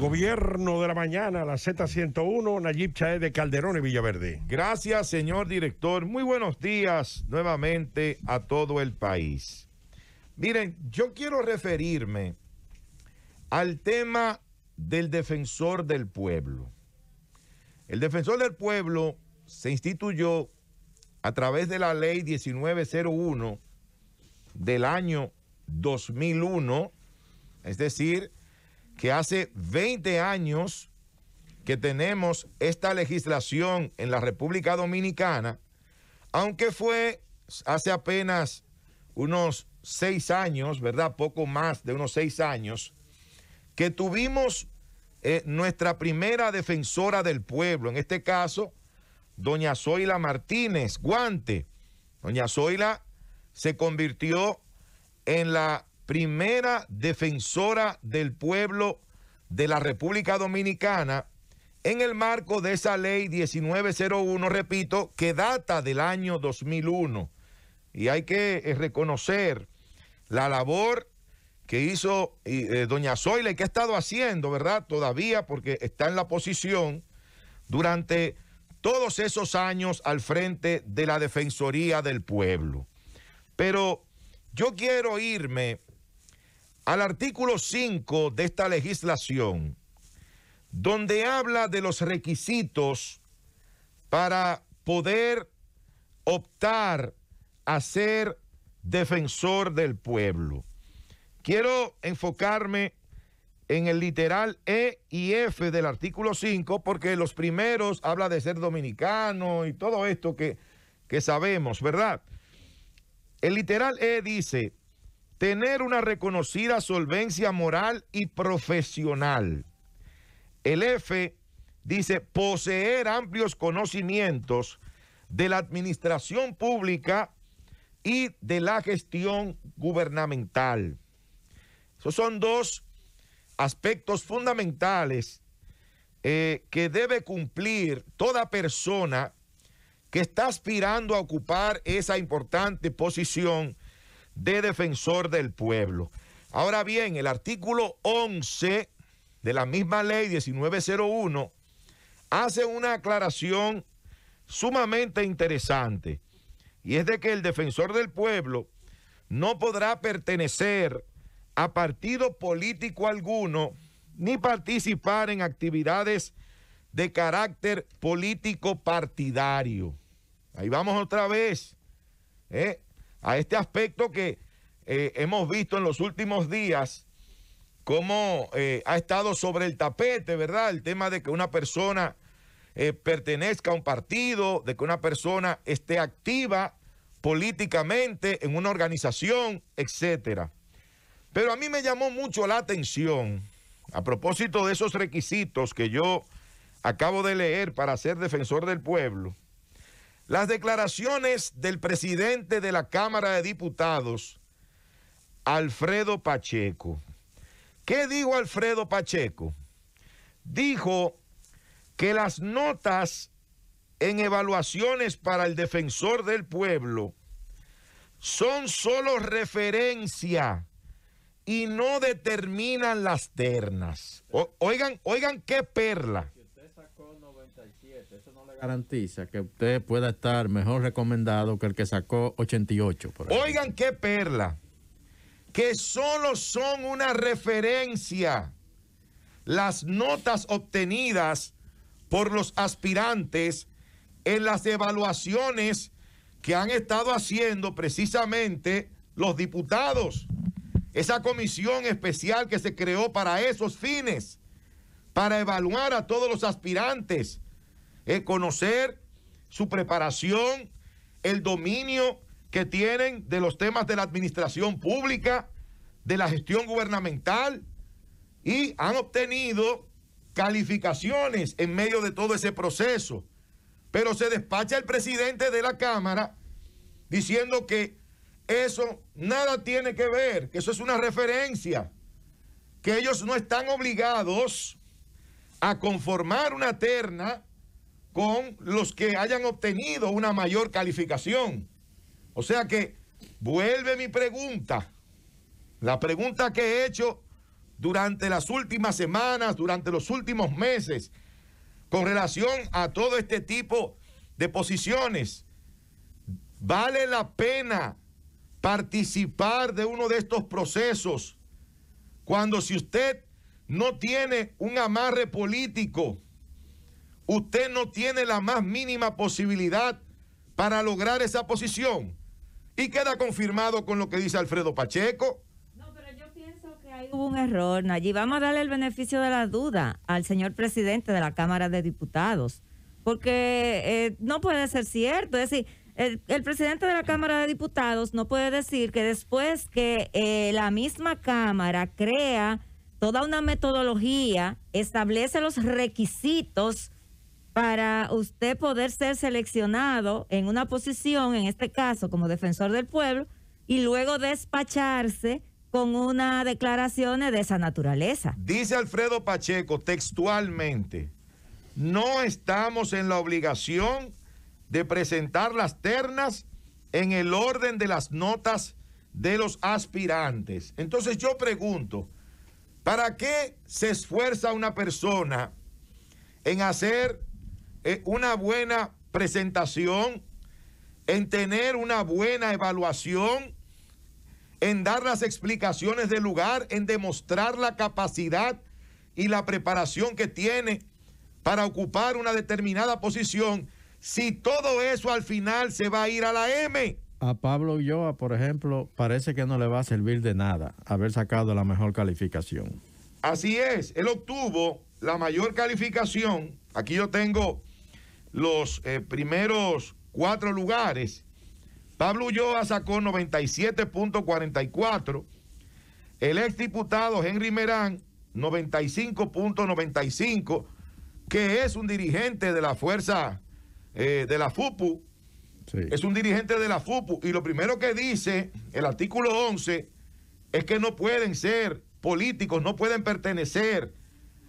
gobierno de la mañana, la Z101, Nayib Chaez de Calderón y Villaverde. Gracias, señor director. Muy buenos días nuevamente a todo el país. Miren, yo quiero referirme al tema del defensor del pueblo. El defensor del pueblo se instituyó a través de la ley 1901 del año 2001, es decir, que hace 20 años que tenemos esta legislación en la República Dominicana, aunque fue hace apenas unos seis años, ¿verdad? Poco más de unos seis años, que tuvimos eh, nuestra primera defensora del pueblo, en este caso, doña Zoila Martínez Guante. Doña Zoila se convirtió en la primera defensora del pueblo de la República Dominicana en el marco de esa ley 1901, repito, que data del año 2001. Y hay que eh, reconocer la labor que hizo eh, doña Zoile y que ha estado haciendo, ¿verdad? Todavía porque está en la posición durante todos esos años al frente de la Defensoría del Pueblo. Pero yo quiero irme al artículo 5 de esta legislación, donde habla de los requisitos para poder optar a ser defensor del pueblo. Quiero enfocarme en el literal E y F del artículo 5, porque los primeros habla de ser dominicano y todo esto que, que sabemos, ¿verdad? El literal E dice, tener una reconocida solvencia moral y profesional. El F dice poseer amplios conocimientos de la administración pública y de la gestión gubernamental. Esos son dos aspectos fundamentales eh, que debe cumplir toda persona que está aspirando a ocupar esa importante posición de defensor del pueblo. Ahora bien, el artículo 11 de la misma ley 1901 hace una aclaración sumamente interesante y es de que el defensor del pueblo no podrá pertenecer a partido político alguno ni participar en actividades de carácter político partidario. Ahí vamos otra vez. ¿eh? a este aspecto que eh, hemos visto en los últimos días, cómo eh, ha estado sobre el tapete, ¿verdad? El tema de que una persona eh, pertenezca a un partido, de que una persona esté activa políticamente en una organización, etcétera. Pero a mí me llamó mucho la atención, a propósito de esos requisitos que yo acabo de leer para ser defensor del pueblo, las declaraciones del presidente de la Cámara de Diputados, Alfredo Pacheco. ¿Qué dijo Alfredo Pacheco? Dijo que las notas en evaluaciones para el defensor del pueblo son solo referencia y no determinan las ternas. oigan, oigan qué perla. Eso no le garantiza que usted pueda estar mejor recomendado que el que sacó 88. Oigan qué perla, que solo son una referencia las notas obtenidas por los aspirantes en las evaluaciones que han estado haciendo precisamente los diputados. Esa comisión especial que se creó para esos fines, para evaluar a todos los aspirantes es conocer su preparación, el dominio que tienen de los temas de la administración pública, de la gestión gubernamental, y han obtenido calificaciones en medio de todo ese proceso. Pero se despacha el presidente de la Cámara diciendo que eso nada tiene que ver, que eso es una referencia, que ellos no están obligados a conformar una terna con los que hayan obtenido una mayor calificación. O sea que vuelve mi pregunta, la pregunta que he hecho durante las últimas semanas, durante los últimos meses, con relación a todo este tipo de posiciones. ¿Vale la pena participar de uno de estos procesos cuando si usted no tiene un amarre político? usted no tiene la más mínima posibilidad para lograr esa posición. Y queda confirmado con lo que dice Alfredo Pacheco. No, pero yo pienso que ahí Hubo un error, allí Vamos a darle el beneficio de la duda al señor presidente de la Cámara de Diputados, porque eh, no puede ser cierto. Es decir, el, presidente de la Cámara de Diputados no puede decir que después que eh, la misma Cámara crea toda una metodología, establece los requisitos para usted poder ser seleccionado en una posición, en este caso como defensor del pueblo, y luego despacharse con una declaración de esa naturaleza. Dice Alfredo Pacheco textualmente, no estamos en la obligación de presentar las ternas en el orden de las notas de los aspirantes. Entonces yo pregunto, ¿para qué se esfuerza una persona en hacer una buena presentación, en tener una buena evaluación, en dar las explicaciones del lugar, en demostrar la capacidad y la preparación que tiene para ocupar una determinada posición, si todo eso al final se va a ir a la M. A Pablo Ulloa, por ejemplo, parece que no le va a servir de nada haber sacado la mejor calificación. Así es, él obtuvo la mayor calificación. Aquí yo tengo los eh, primeros cuatro lugares. Pablo Ulloa sacó 97.44. El exdiputado Henry Merán, 95.95, que es un dirigente de la fuerza eh, de la FUPU. Es un dirigente de la FUPU. Y lo primero que dice el artículo 11 es que no pueden ser políticos, no pueden pertenecer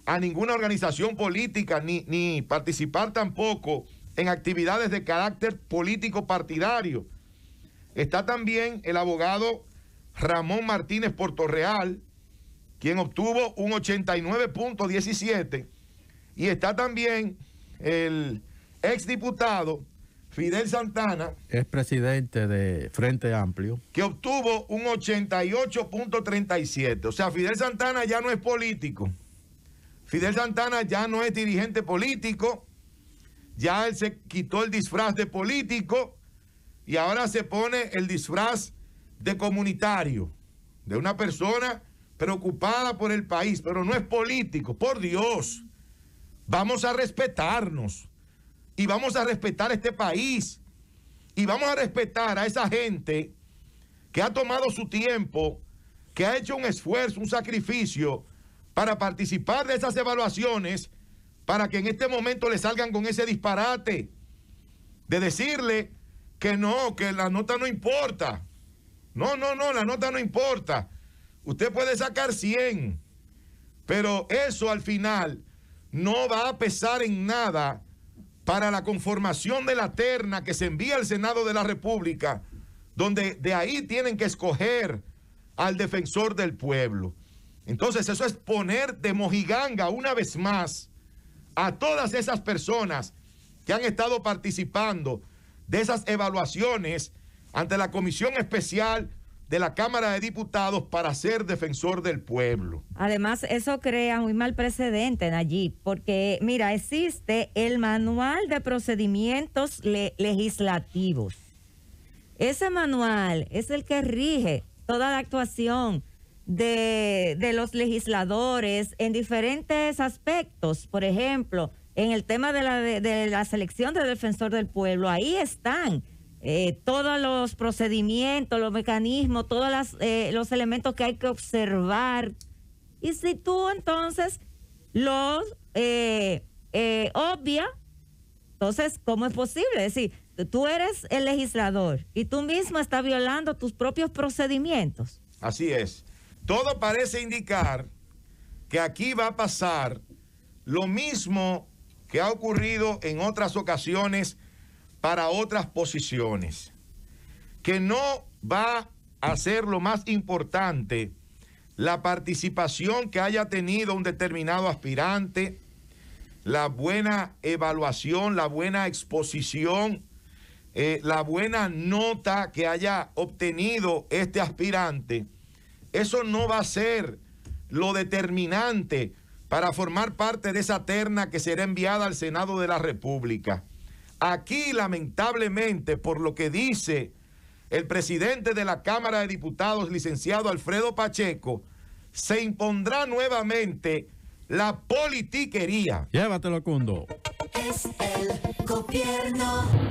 a ninguna organización política ni, participar tampoco en actividades de carácter político partidario. Está también el abogado Ramón Martínez Portorreal, quien obtuvo un 89.17, y está también el exdiputado Fidel Santana, es presidente de Frente Amplio, que obtuvo un 88.37. O sea, Fidel Santana ya no es político. Fidel Santana ya no es dirigente político, ya él se quitó el disfraz de político y ahora se pone el disfraz de comunitario, de una persona preocupada por el país, pero no es político, por Dios. Vamos a respetarnos y vamos a respetar este país y vamos a respetar a esa gente que ha tomado su tiempo, que ha hecho un esfuerzo, un sacrificio para participar de esas evaluaciones, para que en este momento le salgan con ese disparate de decirle que no, que la nota no importa. No, no, no, la nota no importa. Usted puede sacar 100, pero eso al final no va a pesar en nada para la conformación de la terna que se envía al Senado de la República, donde de ahí tienen que escoger al defensor del pueblo. Entonces eso es poner de mojiganga una vez más a todas esas personas que han estado participando de esas evaluaciones ante la Comisión Especial de la Cámara de Diputados para ser defensor del pueblo. Además, eso crea muy mal precedente allí, porque mira, existe el Manual de Procedimientos Legislativos. Ese manual es el que rige toda la actuación de, los legisladores en diferentes aspectos. Por ejemplo, en el tema de la, de, la selección del defensor del pueblo, ahí están eh, todos los procedimientos, los mecanismos, todos eh, los elementos que hay que observar. Y si tú entonces los eh, obvia, entonces, ¿cómo es posible? Es decir, tú eres el legislador y tú mismo estás violando tus propios procedimientos. Así es. Todo parece indicar que aquí va a pasar lo mismo que ha ocurrido en otras ocasiones para otras posiciones, que no va a ser lo más importante la participación que haya tenido un determinado aspirante, la buena evaluación, la buena exposición, eh, la buena nota que haya obtenido este aspirante eso no va a ser lo determinante para formar parte de esa terna que será enviada al Senado de la República. Aquí, lamentablemente, por lo que dice el presidente de la Cámara de Diputados, licenciado Alfredo Pacheco, se impondrá nuevamente la politiquería. Llévatelo, Cundo. Es el gobierno.